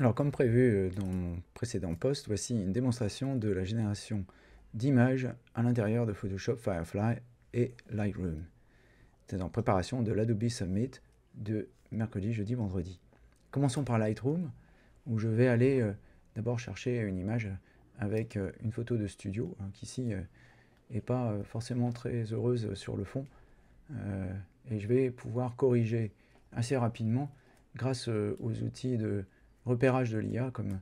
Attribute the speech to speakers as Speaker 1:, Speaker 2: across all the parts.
Speaker 1: Alors comme prévu euh, dans mon précédent post, voici une démonstration de la génération d'images à l'intérieur de Photoshop Firefly et Lightroom. C'est en préparation de l'Adobe Summit de mercredi, jeudi, vendredi. Commençons par Lightroom, où je vais aller euh, d'abord chercher une image avec euh, une photo de studio, hein, qui ici n'est pas forcément très heureuse sur le fond. et je vais pouvoir corriger assez rapidement grâce aux outils de repérage de l'IA, comme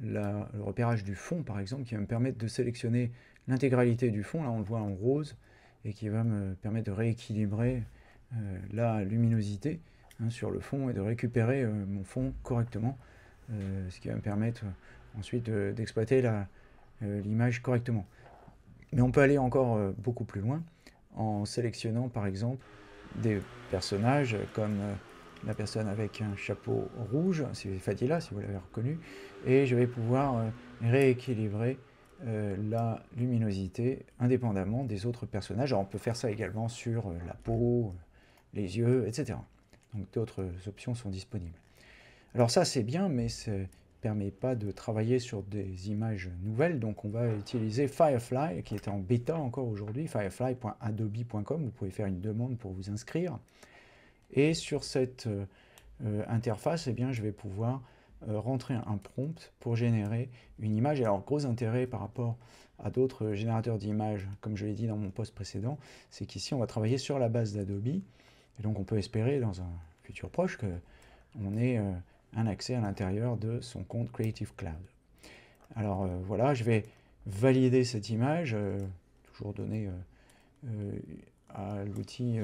Speaker 1: le repérage du fond, par exemple, qui va me permettre de sélectionner l'intégralité du fond, là on le voit en rose, et qui va me permettre de rééquilibrer euh, la luminosité hein, sur le fond et de récupérer euh, mon fond correctement, euh, ce qui va me permettre ensuite d'exploiter l'image correctement. Mais on peut aller encore beaucoup plus loin en sélectionnant par exemple des personnages comme la personne avec un chapeau rouge, c'est Fadila, si vous l'avez reconnu, et je vais pouvoir euh, rééquilibrer euh, la luminosité indépendamment des autres personnages. Alors on peut faire ça également sur euh, la peau, les yeux, etc. Donc d'autres options sont disponibles. Alors ça c'est bien, mais ça ne permet pas de travailler sur des images nouvelles, donc on va utiliser Firefly, qui est en bêta encore aujourd'hui, firefly.adobe.com, vous pouvez faire une demande pour vous inscrire. Et sur cette euh, euh, interface, eh bien, je vais pouvoir euh, rentrer un prompt pour générer une image. alors, gros intérêt par rapport à d'autres générateurs d'images, comme je l'ai dit dans mon poste précédent, c'est qu'ici, on va travailler sur la base d'Adobe. Et donc, on peut espérer dans un futur proche qu'on ait un accès à l'intérieur de son compte Creative Cloud. Alors, voilà, je vais valider cette image, toujours donner à l'outil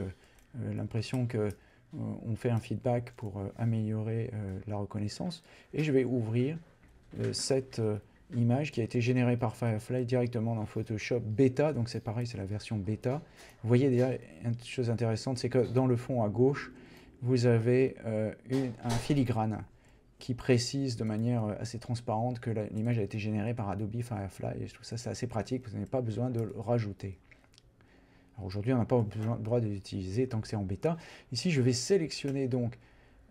Speaker 1: l'impression que euh, on fait un feedback pour euh, améliorer euh, la reconnaissance. Et je vais ouvrir cette image qui a été générée par Firefly directement dans Photoshop Beta. Donc c'est pareil, c'est la version bêta. Vous voyez déjà une chose intéressante, c'est que dans le fond à gauche, vous avez un filigrane qui précise de manière assez transparente que l'image a été générée par Adobe Firefly. Et je trouve ça, c'est assez pratique, vous n'avez pas besoin de le rajouter aujourd'hui, on n'a pas le droit de l'utiliser tant que c'est en bêta. Ici, je vais sélectionner donc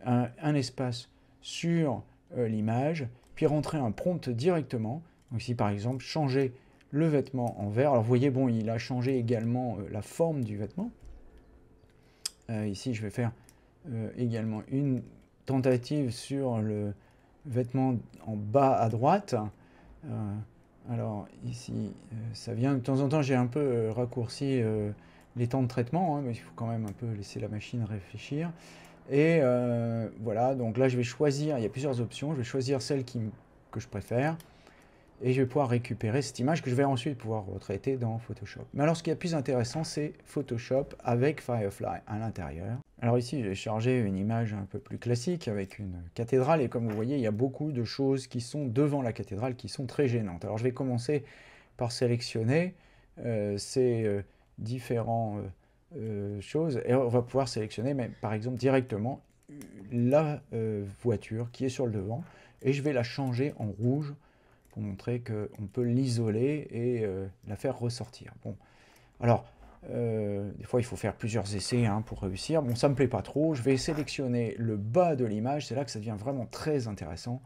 Speaker 1: un, espace sur euh, l'image, puis rentrer un prompt directement. Donc ici, par exemple, changer le vêtement en vert. Alors, vous voyez, bon, il a changé également euh, la forme du vêtement. Euh, ici, je vais faire également une tentative sur le vêtement en bas à droite. Alors ici, euh, ça vient de temps en temps, j'ai un peu euh, raccourci euh, les temps de traitement, hein, mais il faut quand même un peu laisser la machine réfléchir. Et voilà, donc là je vais choisir, il y a plusieurs options, je vais choisir celle qui, que je préfère, et je vais pouvoir récupérer cette image que je vais ensuite pouvoir retraiter dans Photoshop. Mais alors ce qui est plus intéressant, c'est Photoshop avec Firefly à l'intérieur. Alors ici, j'ai chargé une image un peu plus classique avec une cathédrale et comme vous voyez, il y a beaucoup de choses qui sont devant la cathédrale qui sont très gênantes. Alors je vais commencer par sélectionner euh, ces euh, différentes euh, choses et on va pouvoir sélectionner par exemple directement la voiture qui est sur le devant et je vais la changer en rouge pour montrer qu'on peut l'isoler et la faire ressortir. Bon, alors euh, des fois, il faut faire plusieurs essais hein, pour réussir. Bon, ça me plaît pas trop. Je vais sélectionner le bas de l'image. C'est là que ça devient vraiment très intéressant.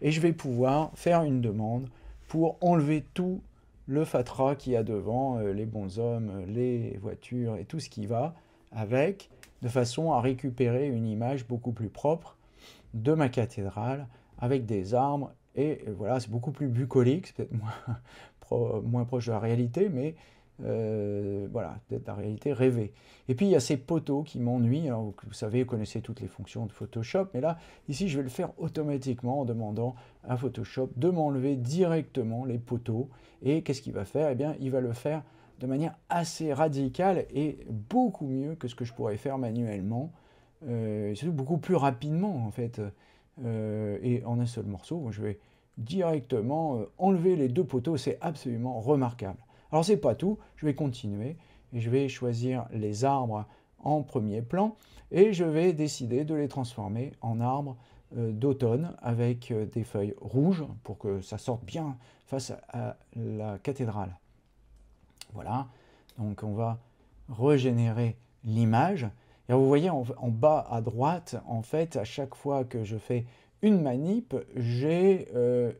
Speaker 1: Et je vais pouvoir faire une demande pour enlever tout le fatras qu'il y a devant, euh, les les bonshommes, les voitures et tout ce qui va avec, de façon à récupérer une image beaucoup plus propre de ma cathédrale avec des arbres. Et euh, voilà, c'est beaucoup plus bucolique, c'est peut-être moins, moins proche de la réalité, mais euh, voilà, d'être la réalité rêvée. Et puis il y a ces poteaux qui m'ennuient. Vous, savez, vous connaissez toutes les fonctions de Photoshop, mais là, ici, je vais le faire automatiquement en demandant à Photoshop de m'enlever directement les poteaux. Et qu'est-ce qu'il va faire Eh bien, il va le faire de manière assez radicale et beaucoup mieux que ce que je pourrais faire manuellement. Euh, surtout beaucoup plus rapidement, en fait. Euh, et en un seul morceau, je vais directement euh, enlever les deux poteaux. C'est absolument remarquable. Alors c'est pas tout, je vais continuer et je vais choisir les arbres en premier plan et je vais décider de les transformer en arbres euh, d'automne avec euh, des feuilles rouges pour que ça sorte bien face à la cathédrale. Voilà, donc on va régénérer l'image. Et vous voyez en, bas à droite, en fait, à chaque fois que je fais une manip, euh,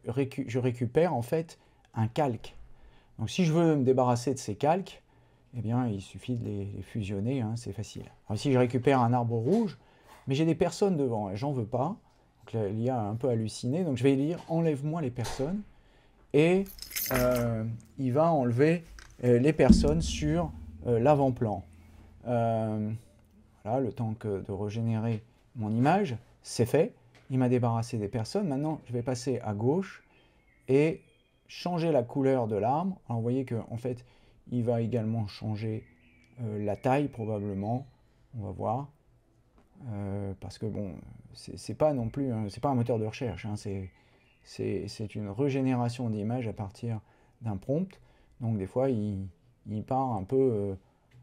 Speaker 1: je récupère en fait un calque. Donc si je veux me débarrasser de ces calques, eh bien, il suffit de les, fusionner, hein, c'est facile. ici, je récupère un arbre rouge, mais j'ai des personnes devant, et j'en veux pas. Donc l'IA a un peu halluciné, donc je vais lire « enlève-moi les personnes », et euh, il va enlever euh, les personnes sur euh, l'avant-plan. voilà, le temps que de régénérer mon image, c'est fait. Il m'a débarrassé des personnes. Maintenant, je vais passer à gauche et changer la couleur de l'arbre. Alors vous voyez qu'en en fait, il va également changer euh, la taille probablement. On va voir. Euh, parce que bon, c'est pas non plus, hein, c'est pas un moteur de recherche, hein. c'est une régénération d'images à partir d'un prompt. Donc des fois, il, il part un peu euh,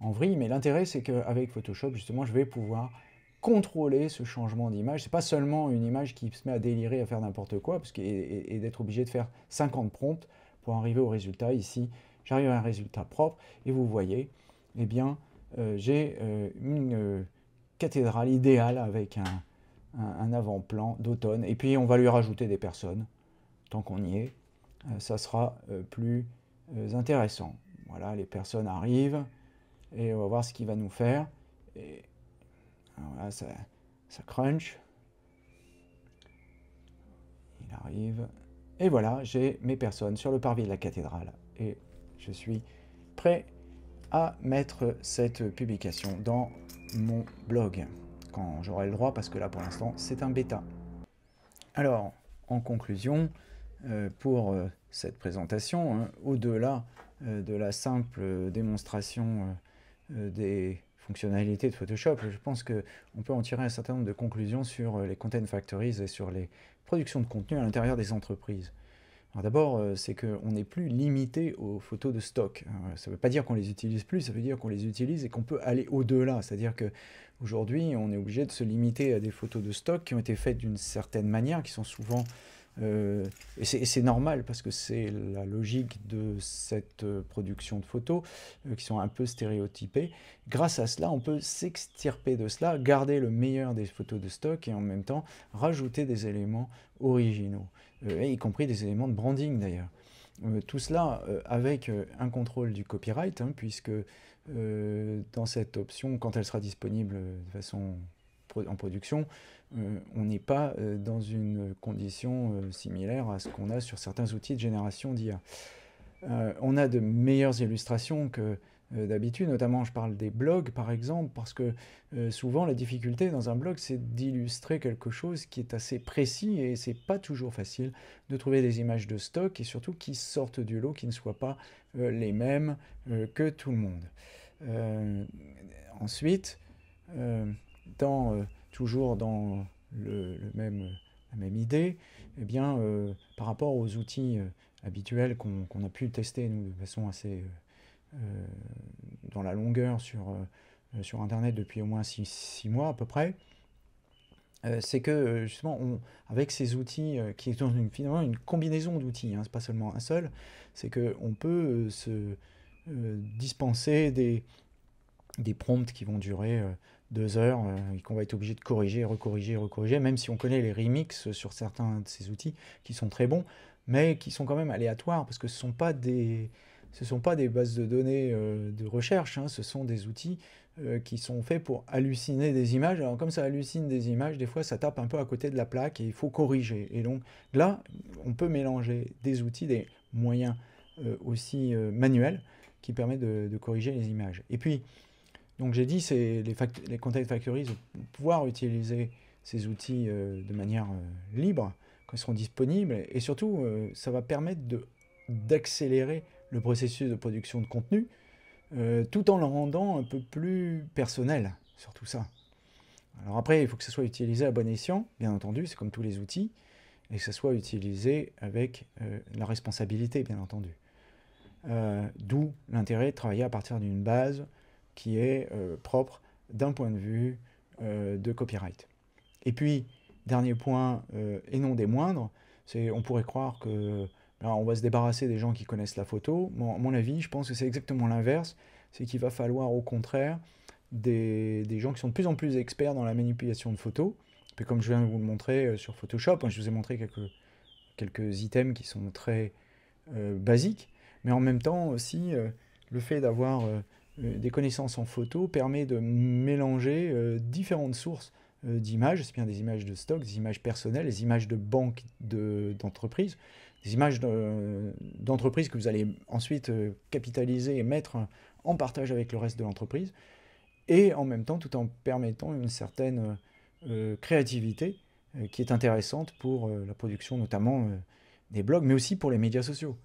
Speaker 1: en vrille, mais l'intérêt c'est qu'avec Photoshop, justement, je vais pouvoir contrôler ce changement d'image. C'est pas seulement une image qui se met à délirer, à faire n'importe quoi, parce que, et, d'être obligé de faire 50 prompts pour arriver au résultat. Ici, j'arrive à un résultat propre, et vous voyez, eh bien, euh, j'ai euh, une euh, cathédrale idéale avec un, avant-plan d'automne. Et puis, on va lui rajouter des personnes, tant qu'on y est. ça sera plus intéressant. Voilà, les personnes arrivent, et on va voir ce qu'il va nous faire. Voilà, ça, ça crunch. Il arrive. Et voilà, j'ai mes personnes sur le parvis de la cathédrale. Et je suis prêt à mettre cette publication dans mon blog quand j'aurai le droit, parce que là pour l'instant c'est un bêta. Alors, en conclusion, euh, pour euh, cette présentation, hein, au-delà euh, de la simple démonstration des fonctionnalités de Photoshop, je pense qu'on peut en tirer un certain nombre de conclusions sur euh, les content factories et sur les productions de contenu à l'intérieur des entreprises. D'abord, euh, c'est qu'on n'est plus limité aux photos de stock. Hein. Ça ne veut pas dire qu'on les utilise plus, ça veut dire qu'on les utilise et qu'on peut aller au-delà. C'est-à-dire qu'aujourd'hui, on est obligé de se limiter à des photos de stock qui ont été faites d'une certaine manière, qui sont souvent euh, et c'est normal parce que c'est la logique de cette euh, production de photos euh, qui sont un peu stéréotypées. Grâce à cela, on peut s'extirper de cela, garder le meilleur des photos de stock et en même temps rajouter des éléments originaux, y compris des éléments de branding d'ailleurs. tout cela avec un contrôle du copyright, hein, puisque dans cette option, quand elle sera disponible de façon en production, euh, on n'est pas euh, dans une condition euh, similaire à ce qu'on a sur certains outils de génération d'IA. on a de meilleures illustrations que d'habitude, notamment je parle des blogs par exemple, parce que souvent la difficulté dans un blog c'est d'illustrer quelque chose qui est assez précis et c'est pas toujours facile de trouver des images de stock et surtout qui sortent du lot, qui ne soient pas les mêmes que tout le monde. ensuite, euh, toujours dans le, même, la même idée, eh bien, euh, par rapport aux outils euh, habituels qu'on a pu tester nous, de façon assez dans la longueur sur, sur Internet depuis au moins six, mois à peu près, c'est que justement, on, avec ces outils qui sont finalement une combinaison d'outils, hein, n'est pas seulement un seul, c'est qu'on peut se dispenser des, des prompts qui vont durer euh, deux heures euh, et qu'on va être obligé de corriger, recorriger, recorriger, même si on connaît les remix sur certains de ces outils qui sont très bons, mais qui sont quand même aléatoires parce que ce ne sont pas des ce sont pas des bases de données euh, de recherche, hein. ce sont des outils qui sont faits pour halluciner des images. Alors comme ça hallucine des images, des fois ça tape un peu à côté de la plaque et il faut corriger. Et donc là, on peut mélanger des outils, des moyens aussi manuels qui permettent de, de, corriger les images. Et puis, donc j'ai dit, c'est les, les, content factories pouvoir utiliser ces outils euh, de manière euh, libre, quand ils seront disponibles, et surtout, euh, ça va permettre d'accélérer le processus de production de contenu, tout en le rendant un peu plus personnel, surtout ça. Alors après, il faut que ce soit utilisé à bon escient, bien entendu, c'est comme tous les outils, et que ce soit utilisé avec la responsabilité, bien entendu. D'où l'intérêt de travailler à partir d'une base, qui est euh, propre d'un point de vue euh, de copyright. Et puis, dernier point, euh, et non des moindres, c'est on pourrait croire que ben, on va se débarrasser des gens qui connaissent la photo. mon avis, je pense que c'est exactement l'inverse. C'est qu'il va falloir au contraire des, gens qui sont de plus en plus experts dans la manipulation de photos. Puis comme je viens de vous le montrer sur Photoshop, hein, je vous ai montré quelques, quelques items qui sont très basiques. Mais en même temps aussi, le fait d'avoir euh, des connaissances en photo permet de mélanger euh, différentes sources euh, d'images, c'est bien des images de stock, des images personnelles, des images de banque d'entreprise, des images d'entreprise que vous allez ensuite capitaliser et mettre en partage avec le reste de l'entreprise, et en même temps tout en permettant une certaine créativité qui est intéressante pour la production notamment des blogs, mais aussi pour les médias sociaux.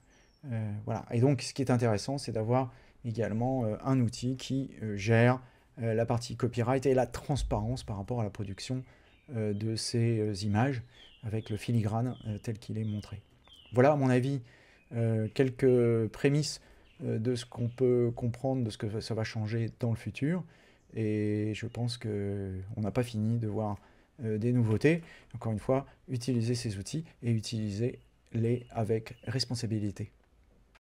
Speaker 1: voilà. Et donc ce qui est intéressant, c'est d'avoir également euh, un outil qui euh, gère euh, la partie copyright et la transparence par rapport à la production de ces images avec le filigrane tel qu'il est montré. Voilà, à mon avis, quelques prémices de ce qu'on peut comprendre, de ce que ça va changer dans le futur. Et je pense qu'on n'a pas fini de voir des nouveautés. Encore une fois, utilisez ces outils et utilisez-les avec responsabilité.